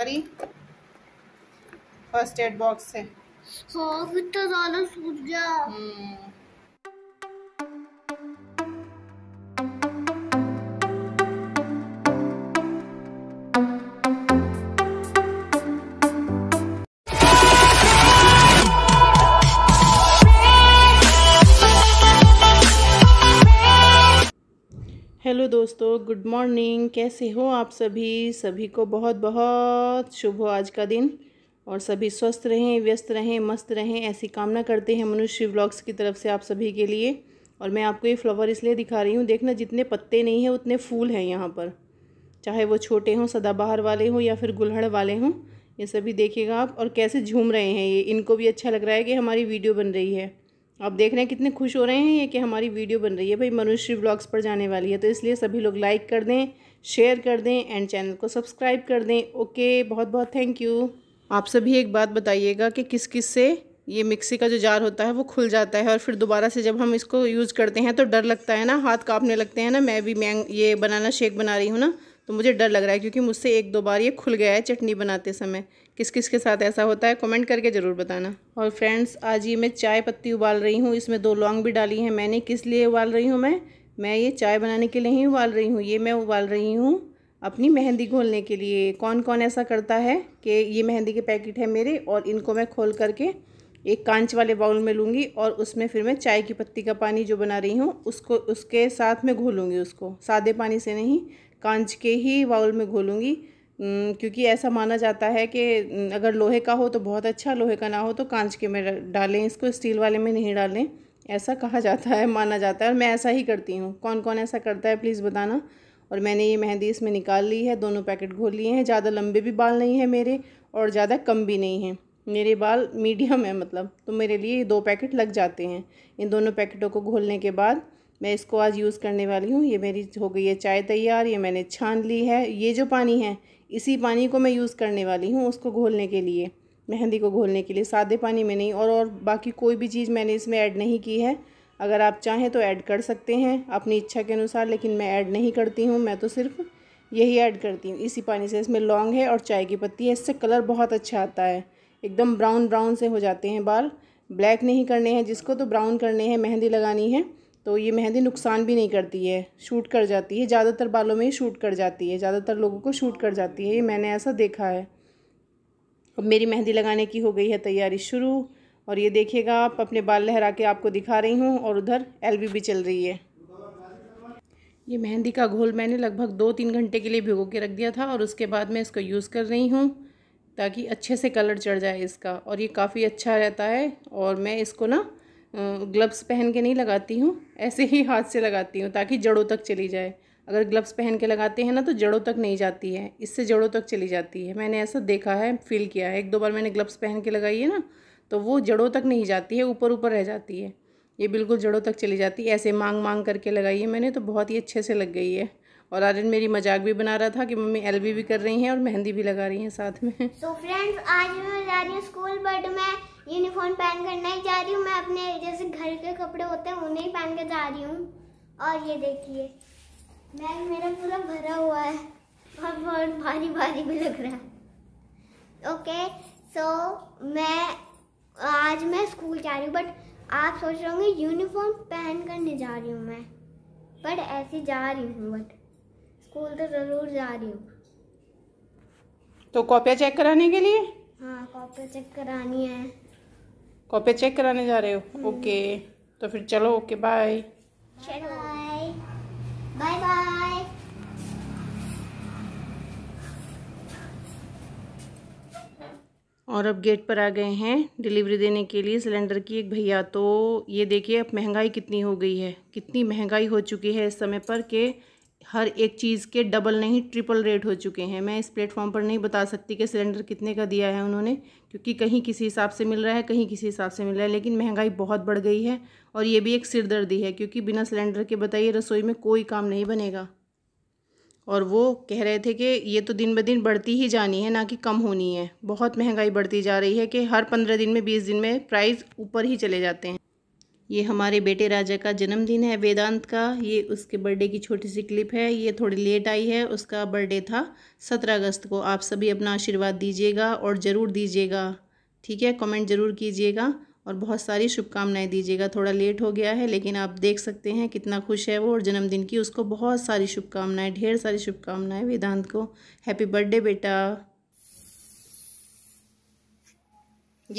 करी first aid box से हाँ कितना तो ज्यादा सूझ गया हम्म। दोस्तों गुड मॉर्निंग कैसे हो आप सभी सभी को बहुत बहुत शुभ हो आज का दिन और सभी स्वस्थ रहें व्यस्त रहें मस्त रहें ऐसी कामना करते हैं मनुष्य ब्लॉग्स की तरफ से आप सभी के लिए और मैं आपको ये फ्लावर इसलिए दिखा रही हूँ देखना जितने पत्ते नहीं हैं उतने फूल हैं यहाँ पर चाहे वो छोटे हों सदाबहार वाले हों या फिर गुल्हड़ वाले हों ये सभी देखिएगा आप और कैसे झूम रहे हैं ये इनको भी अच्छा लग रहा है कि हमारी वीडियो बन रही है आप देख रहे हैं कितने खुश हो रहे हैं ये कि हमारी वीडियो बन रही है भाई मनुष्री ब्लॉग्स पर जाने वाली है तो इसलिए सभी लोग लाइक कर दें शेयर कर दें एंड चैनल को सब्सक्राइब कर दें ओके बहुत बहुत थैंक यू आप सभी एक बात बताइएगा कि किस किस से ये मिक्सी का जो जार होता है वो खुल जाता है और फिर दोबारा से जब हम इसको यूज़ करते हैं तो डर लगता है ना हाथ काँपने लगते हैं ना मैं भी मैं ये बनाना शेक बना रही हूँ ना तो मुझे डर लग रहा है क्योंकि मुझसे एक दो बार ये खुल गया है चटनी बनाते समय किस किस के साथ ऐसा होता है कमेंट करके ज़रूर बताना और फ्रेंड्स आज ये मैं चाय पत्ती उबाल रही हूँ इसमें दो लौंग भी डाली हैं मैंने किस लिए उबाल रही हूँ मैं मैं ये चाय बनाने के लिए ही उबाल रही हूँ ये मैं उबाल रही हूँ अपनी मेहंदी घोलने के लिए कौन कौन ऐसा करता है कि ये मेहंदी के पैकेट है मेरे और इनको मैं खोल करके एक कांच वाले बाउल में लूँगी और उसमें फिर मैं चाय की पत्ती का पानी जो बना रही हूँ उसको उसके साथ में घोलूँगी उसको सादे पानी से नहीं कांच के ही बाउल में घोलूँगी क्योंकि ऐसा माना जाता है कि अगर लोहे का हो तो बहुत अच्छा लोहे का ना हो तो कांच के में डालें इसको स्टील वाले में नहीं डालें ऐसा कहा जाता है माना जाता है और मैं ऐसा ही करती हूँ कौन कौन ऐसा करता है प्लीज़ बताना और मैंने ये मेहंदी इसमें निकाल ली है दोनों पैकेट घोल लिए हैं ज़्यादा लंबे भी बाल नहीं है मेरे और ज़्यादा कम भी नहीं है मेरे बाल मीडियम है मतलब तो मेरे लिए ये दो पैकेट लग जाते हैं इन दोनों पैकेटों को घोलने के बाद मैं इसको आज यूज़ करने वाली हूँ ये मेरी हो गई है चाय तैयार ये मैंने छान ली है ये जो पानी है इसी पानी को मैं यूज़ करने वाली हूँ उसको घोलने के लिए मेहंदी को घोलने के लिए सादे पानी में नहीं और और बाकी कोई भी चीज़ मैंने इसमें ऐड नहीं की है अगर आप चाहें तो ऐड कर सकते हैं अपनी इच्छा के अनुसार लेकिन मैं ऐड नहीं करती हूँ मैं तो सिर्फ यही ऐड करती हूँ इसी पानी से इसमें लौंग है और चाय की पत्ती है इससे कलर बहुत अच्छा आता है एकदम ब्राउन ब्राउन से हो जाते हैं बाल ब्लैक नहीं करने हैं जिसको तो ब्राउन करने हैं मेहंदी लगानी है तो ये मेहंदी नुकसान भी नहीं करती है शूट कर जाती है ज़्यादातर बालों में ही शूट कर जाती है ज़्यादातर लोगों को शूट कर जाती है ये मैंने ऐसा देखा है अब मेरी मेहंदी लगाने की हो गई है तैयारी शुरू और ये देखिएगा आप अपने बाल लहरा के आपको दिखा रही हूँ और उधर एल भी चल रही है ये मेहंदी का घोल मैंने लगभग दो तीन घंटे के लिए भिगो के रख दिया था और उसके बाद मैं इसको यूज़ कर रही हूँ ताकि अच्छे से कलर चढ़ जाए इसका और ये काफ़ी अच्छा रहता है और मैं इसको ना ग्लव्स पहन के नहीं लगाती हूँ ऐसे ही हाथ से लगाती हूँ ताकि जड़ों तक चली जाए अगर ग्लव्स पहन के लगाते हैं ना तो जड़ों तक नहीं जाती है इससे जड़ों तक चली जाती है मैंने ऐसा देखा है फील किया है एक दो बार मैंने ग्लव्स पहन के लगाई है ना तो वो जड़ों तक नहीं जाती है ऊपर ऊपर रह जाती है ये बिल्कुल जड़ों तक चली जाती है ऐसे मांग मांग करके लगाई है मैंने तो बहुत ही अच्छे से लग गई है और आर्यन मेरी मजाक भी बना रहा था कि मम्मी एल भी कर रही हैं और मेहंदी भी लगा रही हैं साथ में सो फ्रेंड्स आज मैं जा रही हूँ स्कूल बट मैं यूनिफॉर्म पहन कर नहीं जा रही हूँ मैं अपने जैसे घर के कपड़े होते हैं उन्हें ही पहन कर जा रही हूँ और ये देखिए बैग मेरा पूरा भरा हुआ है और बहुत भारी भारी भी लग रहा है ओके सो मैं आज मैं स्कूल जा रही हूँ बट आप सोच रहे होंगे यूनिफॉर्म पहन कर नहीं जा रही हूँ मैं बट ऐसे जा रही हूँ बट स्कूल तो जरूर जा रही हूँ तो कॉपियाँ चेक कराने के लिए हाँ कॉपियाँ चेक करानी है कॉपियाँ चेक कराने जा रहे हो हम्म। ओके तो फिर चलो okay bye bye bye bye और अब गेट पर आ गए हैं डिलीवरी देने के लिए सिलेंडर की एक भैया तो ये देखिए अब महंगाई कितनी हो गई है कितनी महंगाई हो चुकी है इस समय पर के हर एक चीज़ के डबल नहीं ट्रिपल रेट हो चुके हैं मैं इस प्लेटफॉर्म पर नहीं बता सकती कि सिलेंडर कितने का दिया है उन्होंने क्योंकि कहीं किसी हिसाब से मिल रहा है कहीं किसी हिसाब से मिल रहा है लेकिन महंगाई बहुत बढ़ गई है और ये भी एक सिरदर्दी है क्योंकि बिना सिलेंडर के बताइए रसोई में कोई काम नहीं बनेगा और वो कह रहे थे कि ये तो दिन ब दिन बढ़ती ही जानी है ना कि कम होनी है बहुत महंगाई बढ़ती जा रही है कि हर पंद्रह दिन में बीस दिन में प्राइस ऊपर ही चले जाते हैं ये हमारे बेटे राजा का जन्मदिन है वेदांत का ये उसके बर्थडे की छोटी सी क्लिप है ये थोड़ी लेट आई है उसका बर्थडे था सत्रह अगस्त को आप सभी अपना आशीर्वाद दीजिएगा और ज़रूर दीजिएगा ठीक है कमेंट ज़रूर कीजिएगा और बहुत सारी शुभकामनाएं दीजिएगा थोड़ा लेट हो गया है लेकिन आप देख सकते हैं कितना खुश है वो और जन्मदिन की उसको बहुत सारी शुभकामनाएं ढेर सारी शुभकामनाएं वेदांत को हैप्पी बर्थडे बेटा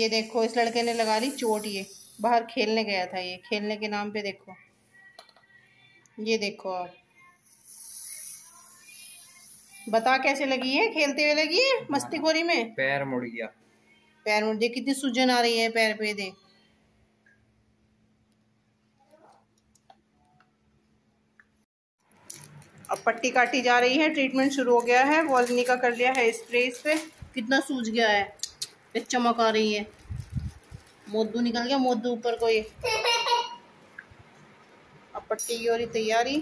ये देखो इस लड़के ने लगा ली चोट ये बाहर खेलने गया था ये खेलने के नाम पे देखो ये देखो आप बता कैसे लगी है खेलते हुए लगी है मस्ती खोरी में पैर मुड़ गया पैर मुड़ गया कितनी सूजन आ रही है पैर पे दे अब पट्टी काटी जा रही है ट्रीटमेंट शुरू हो गया है वॉलनी का कर लिया है स्प्रे इस पे कितना सूज गया है चमक आ रही है मोदू निकल गया मोदू ऊपर कोई अब पट्टी की हो रही तैयारी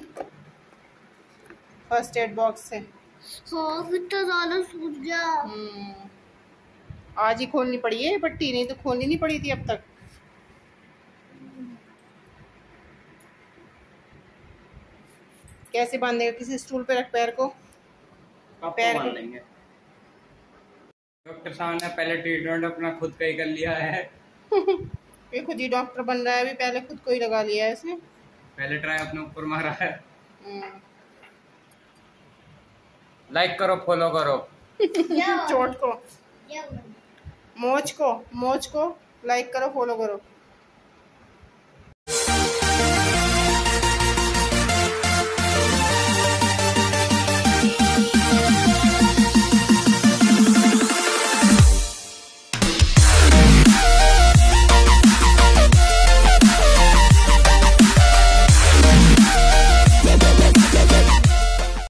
फर्स्ट एड बॉक्स से हाँ गया हम्म। आज ही खोलनी पड़ी है पट्टी नहीं तो खोलनी नहीं पड़ी थी अब तक कैसे बांधेगा किसी स्टूल पे रख पैर को पैर डॉक्टर साहब ने पहले ट्रीटमेंट अपना खुद का ही कर लिया है देखो जी डॉक्टर बन रहा है अभी पहले खुद को ही लगा लिया है इसने पहले ट्राई अपने ऊपर मारा है लाइक हम्म। करो फॉलो करो चोट को मोच को मोच को लाइक करो फॉलो करो